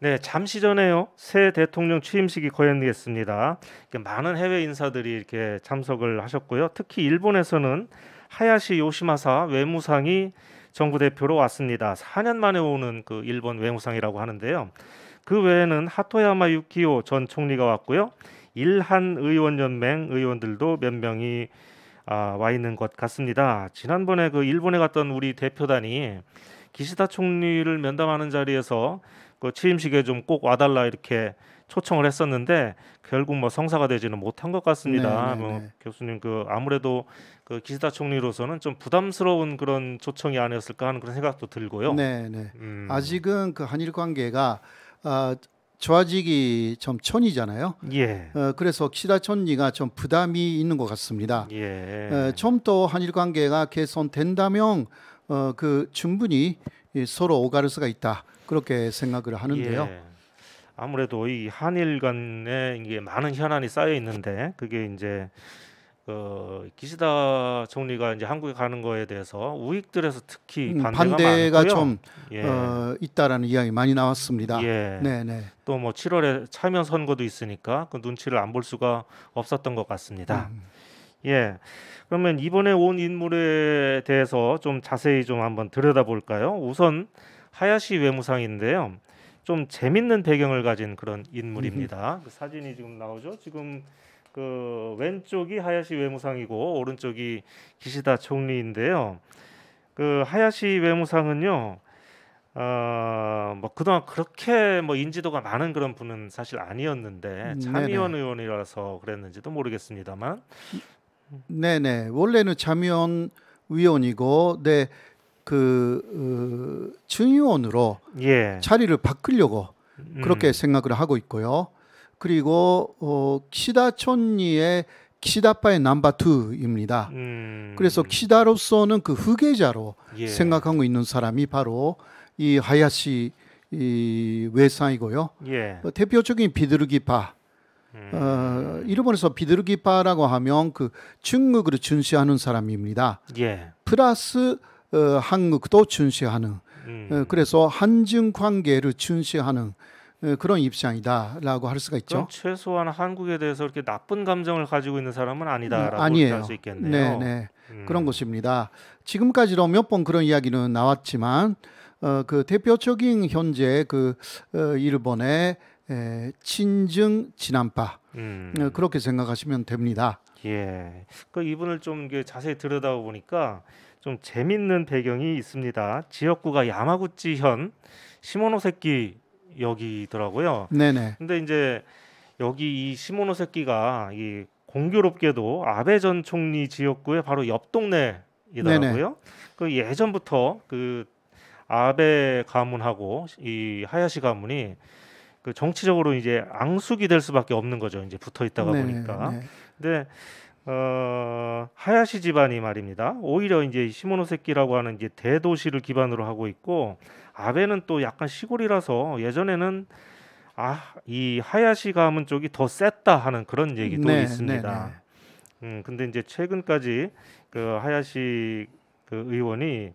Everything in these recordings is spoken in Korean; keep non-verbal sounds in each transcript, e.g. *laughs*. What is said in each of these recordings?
네, 잠시 전에요. 새 대통령 취임식이 거행됐습니다. 많은 해외 인사들이 이렇게 참석을 하셨고요. 특히 일본에서는 하야시 요시마사 외무상이 정부 대표로 왔습니다. 4년 만에 오는 그 일본 외무상이라고 하는데요. 그 외에는 하토야마 유키오 전 총리가 왔고요. 일한 의원 연맹 의원들도 몇 명이 아, 와 있는 것 같습니다. 지난번에 그 일본에 갔던 우리 대표단이 기시다 총리를 면담하는 자리에서 그 취임식에 좀 꼭 와달라 이렇게 초청을 했었는데 결국 뭐 성사가 되지는 못한 것 같습니다. 네, 네, 뭐 네. 교수님 그 아무래도 그 기시다 총리로서는 좀 부담스러운 그런 초청이 아니었을까 하는 그런 생각도 들고요. 네, 네. 음. 아직은 그 한일 관계가 어, 아, 좌지기좀 천이잖아요. 예. 어, 그래서 기시다 총리가 좀 부담이 있는 것 같습니다. 예. 어, 좀더 한일 관계가 개선된다면 어, 그 충분히 서로 오가를 수가 있다 그렇게 생각을 하는데요. 예. 아무래도 이 한일 간에 이게 많은 현안이 쌓여 있는데 그게 이제 어, 기시다 총리가 이제 한국에 가는 거에 대해서 우익들에서 특히 음, 반대가, 반대가 좀 예. 어, 있다라는 이야기 많이 나왔습니다. 예. 네네. 또 뭐 7월에 참여 선거도 있으니까 그 눈치를 안 볼 수가 없었던 것 같습니다. 음. 예. 그러면 이번에 온 인물에 대해서 좀 자세히 좀 한번 들여다볼까요? 우선 하야시 외무상인데요. 좀 재밌는 배경을 가진 그런 인물입니다. 그 사진이 지금 나오죠. 지금 그 왼쪽이 하야시 외무상이고 오른쪽이 기시다 총리인데요. 그 하야시 외무상은요. 아뭐 어, 그동안 그렇게 뭐 인지도가 많은 그런 분은 사실 아니었는데 음, 참의원 의원이라서 그랬는지도 모르겠습니다만 네네. 원래는 자미원 위원이고, 네, 그 어, 중의원으로 예. 자리를 바꾸려고 음. 그렇게 생각을 하고 있고요. 그리고 어, 키다촌리의 키다파의 남바 투입니다 음. 그래서 키다로서는 그 후계자로 예. 생각하고 있는 사람이 바로 이 하야시 이 외상이고요. 예. 어, 대표적인 비드르기파 어, 음. 일본에서 비둘기파라고 하면 그 중국을 준시하는 사람입니다. 예. 플러스 어, 한국도 준시하는 음. 어, 그래서 한중 관계를 준시하는 어, 그런 입장이다라고 할 수가 있죠. 최소한 한국에 대해서 이렇게 나쁜 감정을 가지고 있는 사람은 아니다라고 음, 할수 있겠네요. 네, 네, 음. 그런 것입니다. 지금까지도 몇 번 그런 이야기는 나왔지만 어, 그 대표적인 현재 그 어, 일본의 에, 친증 진한파 음. 어, 그렇게 생각하시면 됩니다. 예, 그 이분을 좀 자세히 들여다 보니까 좀 재밌는 배경이 있습니다. 지역구가 야마구치현 시모노세키 여기더라고요. 네네. 근데 이제 여기 이 시모노세키가 이 공교롭게도 아베 전 총리 지역구의 바로 옆 동네이더라고요. 그 예전부터 그 아베 가문하고 이 하야시 가문이 그 정치적으로 이제 앙숙이 될 수밖에 없는 거죠. 이제 붙어 있다가 네, 보니까. 네. 근데 어, 하야시 집안이 말입니다. 오히려 이제 시모노세키라고 하는 이제 대도시를 기반으로 하고 있고 아베는 또 약간 시골이라서 예전에는 아, 이 하야시 가문 쪽이 더 셌다 하는 그런 얘기도 네, 있습니다. 네, 네. 음, 근데 이제 최근까지 그 하야시 그 의원이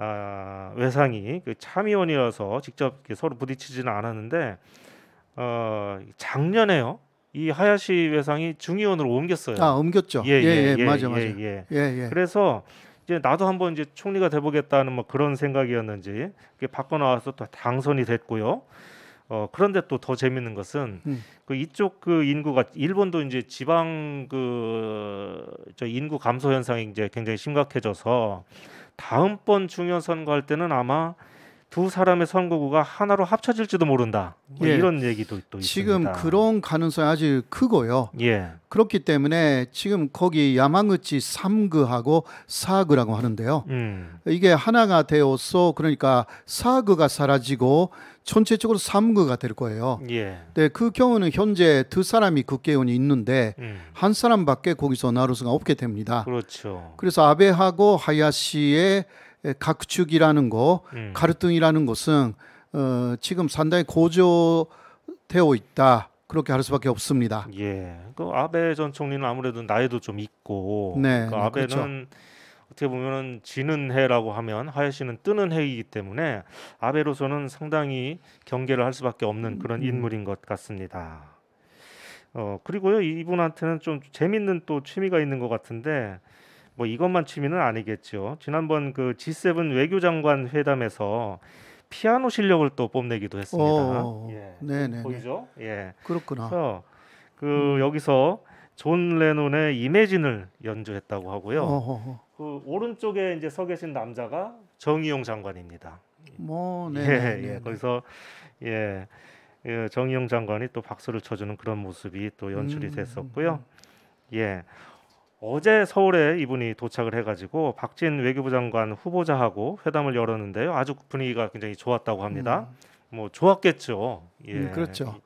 아, 외상이 그 참의원이어서 직접 이렇게 서로 부딪히지는 않았는데 어, 작년에요. 이 하야시 외상이 중의원으로 옮겼어요. 아 옮겼죠. 예예 예, 예, 예, 예, 맞아 예, 맞아. 예예. 예, 예, 그래서 이제 나도 한번 이제 총리가 돼보겠다는 뭐 그런 생각이었는지 바꿔 나와서 또 당선이 됐고요. 어 그런데 또 더 재밌는 것은 음. 그 이쪽 그 인구가 일본도 이제 지방 그저 인구 감소 현상이 이제 굉장히 심각해져서 다음번 중요 선거할 때는 아마 두 사람의 선거구가 하나로 합쳐질지도 모른다. 뭐 예. 이런 얘기도 또 지금 있습니다. 그런 가능성이 아주 크고요. 예. 그렇기 때문에 지금 거기 야마구치 3그하고 4그라고 하는데요. 음. 이게 하나가 되어서 그러니까 4그가 사라지고 전체적으로 사거가될 거예요. 예. 근그 네, 경우는 현재 두 사람이 국회의원이 있는데 음. 한 사람밖에 거기서 나올 수가 없게 됩니다. 그렇죠. 그래서 아베하고 하야시의 각축이라는 거, 음. 가등이라는 것은 어, 지금 상당히 고조되어 있다. 그렇게 할 수밖에 없습니다. 예. 그 아베 전 총리는 아무래도 나이도 좀 있고 네, 그 뭐 그렇죠. 아베는 그렇죠. 어떻게 보면은 지는 해라고 하면 하야시는 뜨는 해이기 때문에 아베로서는 상당히 경계를 할 수밖에 없는 음, 그런 음. 인물인 것 같습니다. 어 그리고요 이분한테는 좀 재밌는 또 취미가 있는 것 같은데 뭐 이것만 취미는 아니겠죠. 지난번 그 G7 외교장관 회담에서 피아노 실력을 또 뽐내기도 했습니다. 어, 어, 어. 예. 네네. 네, 네. 보이죠? 예. 그렇구나. 그래서 그 음. 여기서 존 레논의 이매진을 연주했다고 하고요. 어허허. 그 오른쪽에 이제 서 계신 남자가 정의용 장관입니다. 뭐, 네, 예, 네, 예. 네. 거기서 예, 예, 정의용 장관이 또 박수를 쳐주는 그런 모습이 또 연출이 음, 됐었고요. 음, 음. 예, 어제 서울에 이분이 도착을 해가지고 박진 외교부 장관 후보자하고 회담을 열었는데요. 아주 분위기가 굉장히 좋았다고 합니다. 음. 뭐 좋았겠죠. 예, 음, 그렇죠.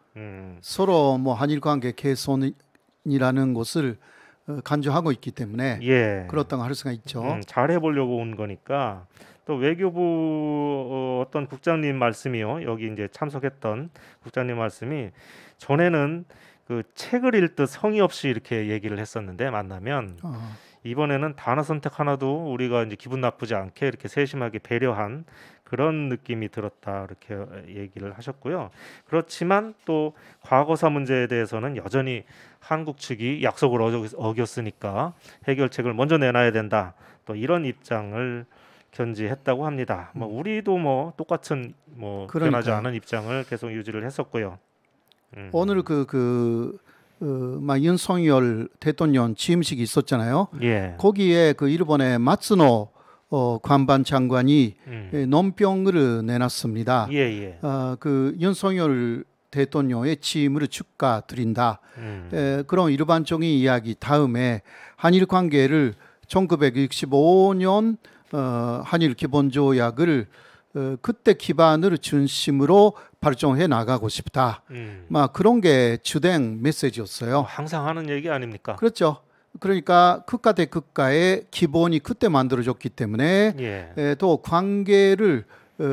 서로 뭐 한일 관계 개선 이라는 것을 어, 간주하고 있기 때문에 예. 그렇다고 할 수가 있죠. 음, 잘 해보려고 온 거니까 또 외교부 어, 어떤 국장님 말씀이요 여기 이제 참석했던 국장님 말씀이 전에는 그 책을 읽듯 성의 없이 이렇게 얘기를 했었는데 만나면 어. 이번에는 단어 선택 하나도 우리가 이제 기분 나쁘지 않게 이렇게 세심하게 배려한 그런 느낌이 들었다 이렇게 얘기를 하셨고요. 그렇지만 또 과거사 문제에 대해서는 여전히 한국 측이 약속을 어겼으니까 해결책을 먼저 내놔야 된다. 또 이런 입장을 견지했다고 합니다. 뭐 음. 우리도 뭐 똑같은 뭐 변하지 않은 입장을 계속 유지를 했었고요. 음. 오늘 그그 그, 그 어막 윤석열 대통령 취임식이 있었잖아요. 예. 거기에 그 일본의 마츠노 어, 관반 장관이 음. 예, 논평을 내놨습니다. 예, 예. 어, 그 윤석열 대통령의 취임을 축하드린다. 음. 에, 그런 일반적인 이야기 다음에 한일 관계를 1965년 어, 한일 기본조약을 어, 그때 기반을 중심으로 발전해 나가고 싶다. 음. 막 그런 게 주된 메시지였어요. 어, 항상 하는 얘기 아닙니까? 그렇죠. 그러니까 극과 대극과의 기본이 그때 만들어졌기 때문에 예. 또 관계를 어,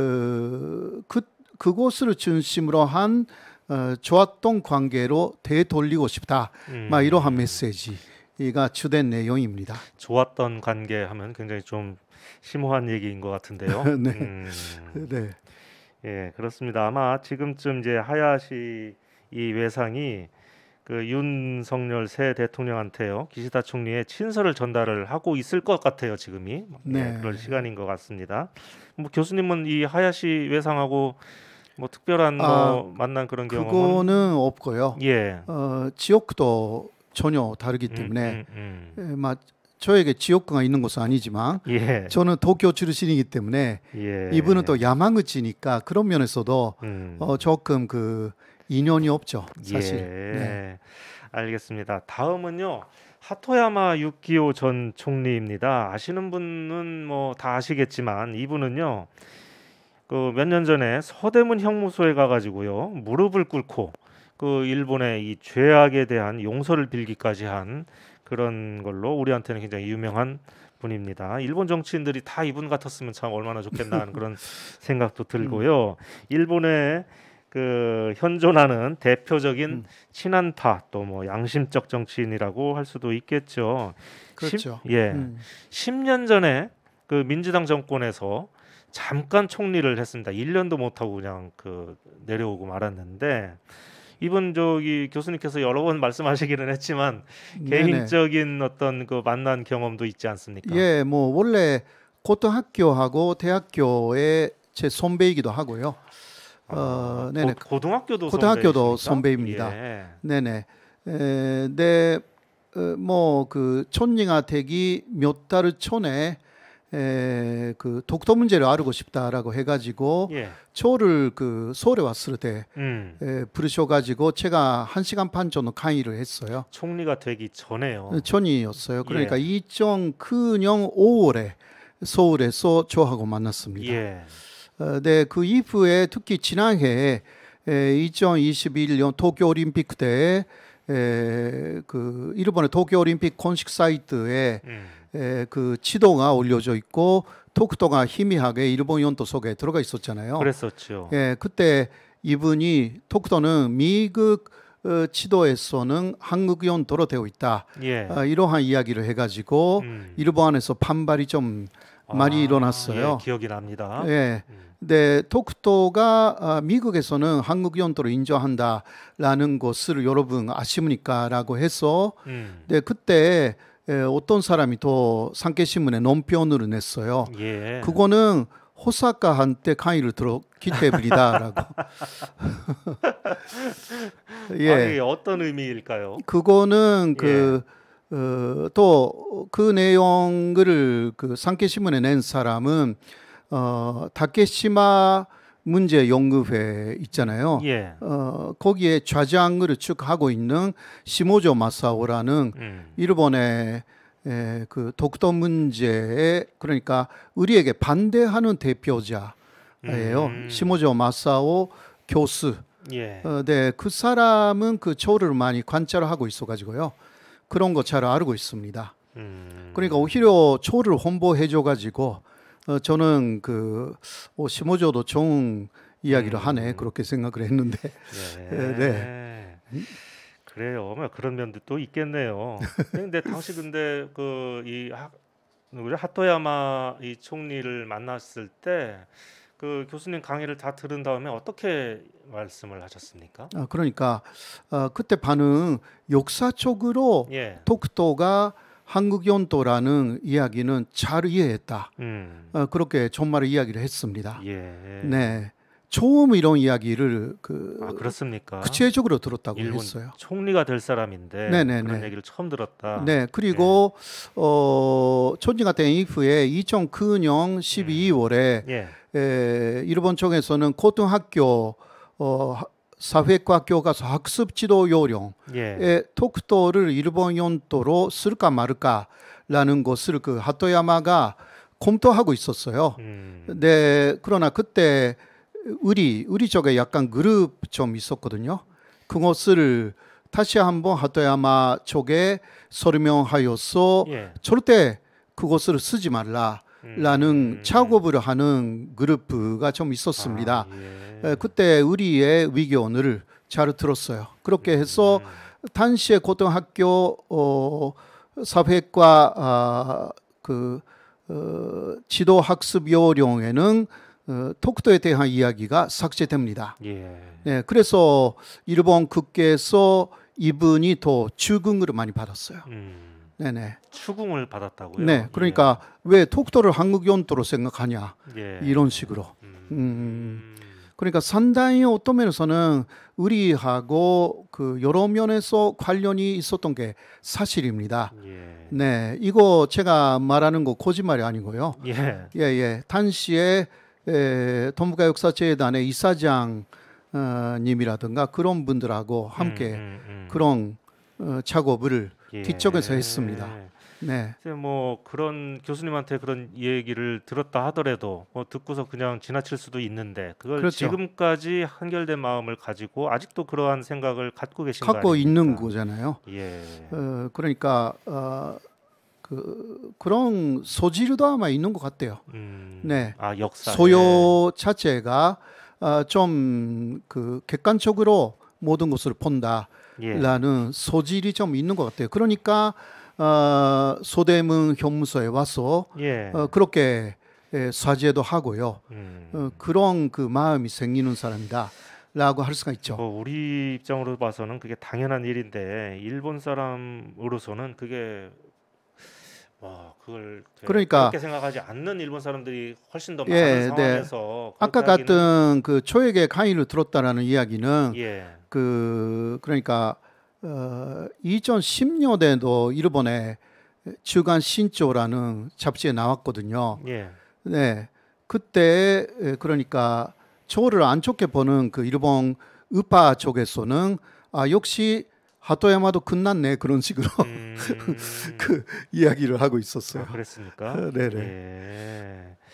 그 그곳을 중심으로 한 어, 좋았던 관계로 되돌리고 싶다. 음. 막 이러한 메시지. 이가 주된 내용입니다. 좋았던 관계 하면 굉장히 좀 심오한 얘기인 것 같은데요. *laughs* 네. 음, 네. 예, 그렇습니다. 아마 지금쯤 이제 하야시 이 외상이 그 윤석열 새 대통령한테요 기시다 총리의 친서를 전달을 하고 있을 것 같아요 지금이 예, 네. 예, 그런 시간인 것 같습니다. 뭐 교수님은 이 하야시 외상하고 뭐 특별한 뭐 아, 뭐 만난 그런 경우는 그거는 없고요. 예, 어, 지역도 전혀 다르기 음, 때문에 음, 음, 음. 예, 막 저에게 지역구가 있는 것은 아니지만 예. 저는 도쿄 출신이기 때문에 예. 이분은 또 야마구치니까 그런 면에서도 음. 어, 조금 그 인연이 없죠 예. 사실. 예. 네. 알겠습니다. 다음은요. 하토야마 유키오 전 총리입니다. 아시는 분은 뭐 다 아시겠지만 이분은요. 그 몇 년 전에 서대문 형무소에 가가지고요 무릎을 꿇고 그 일본의 이 죄악에 대한 용서를 빌기까지 한 그런 걸로 우리한테는 굉장히 유명한 분입니다. 일본 정치인들이 다 이분 같았으면 참 얼마나 좋겠나 하는 그런 *laughs* 생각도 들고요. 음. 일본의 그 현존하는 대표적인 음. 친한파 또뭐 양심적 정치인이라고 할 수도 있겠죠. 그렇죠. 10, 예. 음. 10년 전에 그 민주당 정권에서 잠깐 총리를 했습니다. 1년도 못 하고 그냥 그 내려오고 말았는데 이분 저기 교수님께서 여러 번 말씀하시기는 했지만 네, 네. 개인적인 어떤 그 만난 경험도 있지 않습니까? 예, 뭐 원래 고등학교하고 대학교의 제 선배이기도 하고요. 아, 어, 아, 네네. 고, 등학교도 고등학교도 선배입니다. 예. 네네. 네, 어, 뭐그 촌닝아택이 몇달 전에 에, 그 독도 문제를 알고 싶다라고 해가지고 예. 초를 그 서울에 왔을 때 음. 에, 부르셔가지고 제가 한 시간 반 정도 강의를 했어요. 총리가 되기 전에요. 네, 전이었어요. 그러니까 예. 2009년 5월에 서울에서 저하고 만났습니다. 예. 어, 네, 그 이후에 특히 지난해 에, 2021년 도쿄올림픽 때그 일본의 도쿄올림픽 공식 사이트에 음. 에, 그지도가 올려져 있고 토크도가 희미하게 일본 연도 속에 들어가 있었잖아요. 그랬었죠. 예, 그때 이분이 토크도는 미국 어, 지도에서는 한국 연도로 되어 있다. 예. 어, 이러한 이야기를 해가지고 음. 일본에서 반발이 좀 많이 아, 일어났어요. 예, 기억이 납니다. 예. 음. 근데 토크토가 아, 미국에서는 한국 연도로 인정한다라는 것을 여러분 아십니까라고 해서 음. 근데 그때 에, 예, 어떤 사람이 또 상계신문에 논평로 냈어요. 예. 그거는 호사카한테 강의를 들었기 때문이다라고. *laughs* 예. 아, 어떤 의미일까요? 그거는 예. 그 예. 어, 그 내용을 그 상계신문에 낸 사람은 어, 다케시마 문제 연구회 있잖아요. 예. 어, 거기에 좌장을 축하고 있는 시모조 마사오라는 음. 일본의 에, 그 독도 문제에 그러니까 우리에게 반대하는 대표자예요. 음. 시모조 마사오 교수. 예. 어, 네, 그 사람은 그 초를 많이 관찰하고 있어가지고요. 그런 거잘 알고 있습니다. 음. 그러니까 오히려 초를 홍보해줘가지고 어, 저는 그 어, 심오조도종 이야기를 음. 하네 그렇게 생각을 했는데 네. *laughs* 예, 네. 음? 그래요. 뭐 그런 면도 또 있겠네요. 그런데 네, 당시 근데 그이누구 하토야마 이 총리를 만났을 때. 그 교수님 강의를 다 들은 다음에 어떻게 말씀을 하셨습니까? 아 그러니까 어, 그때 반응 역사적으로 예. 독도가 한국연도라는 이야기는 잘 이해했다. 음. 어, 그렇게 정말 이야기를 했습니다. 예. 네. 처음 이런 이야기를 그 아, 그렇습니까? 구체적으로 들었다고 했어요. 총리가 될 사람인데 네네네. 그런 얘기를 처음 들었다. 네, 그리고 예. 어 총리가 된 이후에 2009년 12월에 음. 예. 에, 일본 쪽에서는 고등학교 어 사회과 교과서 학습 지도 요령의 예. 예 토크를 일본 연도로 쓸까 말까라는 것을 그 하토야마가 검토하고 있었어요. 음. 네, 그러나 그때 우리 우리 쪽에 약간 그룹 좀 있었거든요. 그것을 다시 한번 하토야마 쪽에 설명하여서 예. 절대 그것을 쓰지 말라라는 음. 음, 음. 작업을 하는 그룹가 좀 있었습니다. 아, 예. 예, 그때 우리의 위기온을 잘 들었어요. 그렇게 해서 당시에 고등학교 어, 사회과 아, 그 어, 지도 학습 요령에는 어, 독도에 대한 이야기가 삭제됩니다. 예. 예 그래서 일본 국회에서 이분이 더 추궁을 많이 받았어요. 음, 네네. 추궁을 받았다고요? 네. 예. 그러니까 예. 왜 독도를 한국 연도로 생각하냐 예. 이런 식으로. 음. 음. 그러니까 산단의 어떤 면에서는 우리하고 그 여러 면에서 관련이 있었던 게 사실입니다. 예. 네, 이거 제가 말하는 거 거짓말이 아니고요. 예, 예, 예. 당시에 에, 동북아 역사재단의 이사장 어, 님이라든가 그런 분들하고 함께 음, 음, 음. 그런 어, 작업을 예. 뒤쪽에서 했습니다. 네. 이제 뭐 그런 교수님한테 그런 얘기를 들었다 하더라도 뭐 듣고서 그냥 지나칠 수도 있는데 그걸 그렇죠. 지금까지 한결된 마음을 가지고 아직도 그러한 생각을 갖고 계신 갖고 거 있는 거잖아요. 예. 어, 그러니까 어, 그 그런 소질도 아마 있는 것 같아요. 음, 네. 아 역사 소요 예. 자체가 어, 좀그 객관적으로 모든 것을 본다라는 예. 소질이 좀 있는 것 같아요. 그러니까 어, 소대문 교무소에 와서 예. 어, 그렇게 예, 사죄도 하고요. 음. 어, 그런 그 마음이 생기는 사람이다. 라고 할 수가 있죠. 뭐 우리 입장으로 봐서는 그게 당연한 일인데 일본 사람으로서는 그게 와 그걸 그러니까 그렇게 생각하지 않는 일본 사람들이 훨씬 더 예, 네. 많은 예, 상황에서 네. 아까 같은 그 초액의 강의를 들었다라는 이야기는 예. 그 그러니까 어, 2010년에도 일본의 주간 신조라는 잡지에 나왔거든요. 예. 네. 그때 그러니까 조를안 좋게 보는 그 일본 우파 쪽에서는 아 역시 하토야마도 끝났네 그런 식으로 음... *laughs* 그 이야기를 하고 있었어요. 아, 그랬습니까? *laughs* 네네. 예.